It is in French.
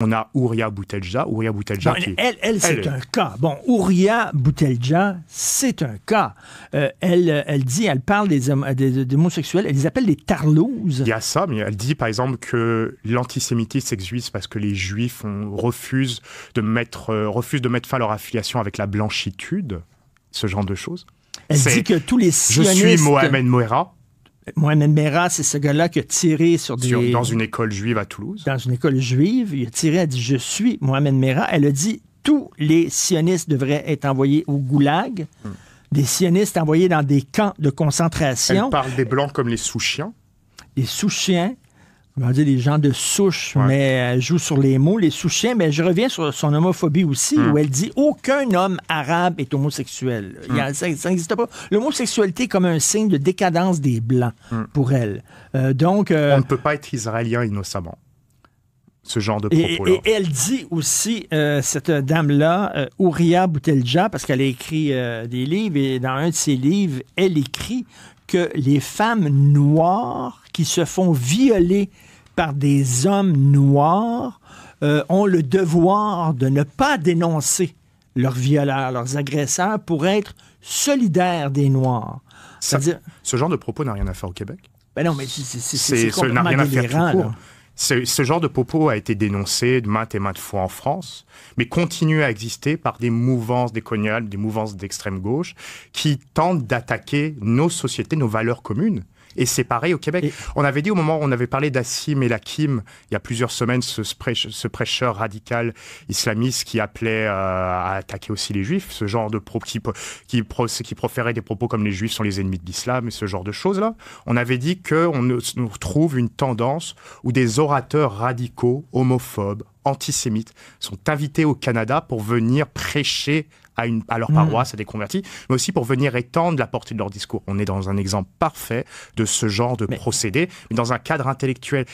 On a Ouria Boutelja. Ouria Boutelja qui... Elle, elle c'est un cas. Bon, Ouria Boutelja, c'est un cas. Euh, elle, elle dit, elle parle des, des, homosexuels, elle les appelle des tarlouses. Il y a ça, mais elle dit par exemple que l'antisémitisme existe parce que les juifs refusent, de mettre, euh, de mettre fin à leur affiliation avec la blanchitude, ce genre de choses. Elle dit que tous les sionistes... Je suis Mohamed Moera Mohamed Merah, c'est ce gars-là qui a tiré sur des... dans une école juive à Toulouse. Dans une école juive, il a tiré, elle a dit « Je suis Mohamed Merah ». Elle a dit « Tous les sionistes devraient être envoyés au goulag hmm. Des sionistes envoyés dans des camps de concentration. Elle parle des Blancs comme les sous-chiens. Les sous-chiens, on dire les gens de souche, mais elle euh, joue sur les mots, les souchiens. Mais ben, je reviens sur son homophobie aussi, hmm. où elle dit aucun homme arabe est homosexuel. Hmm. ça, n'existe pas. L'homosexualité est comme un signe de décadence des Blancs hmm. pour elle. Euh, donc, euh, on ne peut pas être israélien innocemment. Ce genre de propos Et, elle dit aussi, cette dame-là, Ouria Boutelja, parce qu'elle a écrit des livres, et dans un de ses livres, elle écrit que les femmes noires qui se font violer par des hommes noirs euh, ont le devoir de ne pas dénoncer leurs violeurs, leurs agresseurs, pour être solidaires des Noirs. ce genre de propos n'a rien à faire au Québec. Ben non, mais c'est complètement délirant. Ce, genre de propos a été dénoncé de maintes et maintes fois en France, mais continue à exister par des mouvances décoloniales, des mouvances d'extrême gauche, qui tentent d'attaquer nos sociétés, nos valeurs communes. Et c'est pareil au Québec. On avait dit au moment où on avait parlé d'Assim et Lakim, il y a plusieurs semaines, ce, prêcheur radical islamiste qui appelait euh, à attaquer aussi les juifs, ce genre de propos qui, qui, qui, proférait des propos comme les juifs sont les ennemis de l'islam et ce genre de choses-là. On avait dit qu'on nous retrouve une tendance où des orateurs radicaux, homophobes, antisémites sont invités au Canada pour venir prêcher à, une, à leur mm. paroisse, à des convertis, mais aussi pour venir étendre la portée de leur discours. On est dans un exemple parfait de ce genre de procédé, mais dans un cadre intellectuel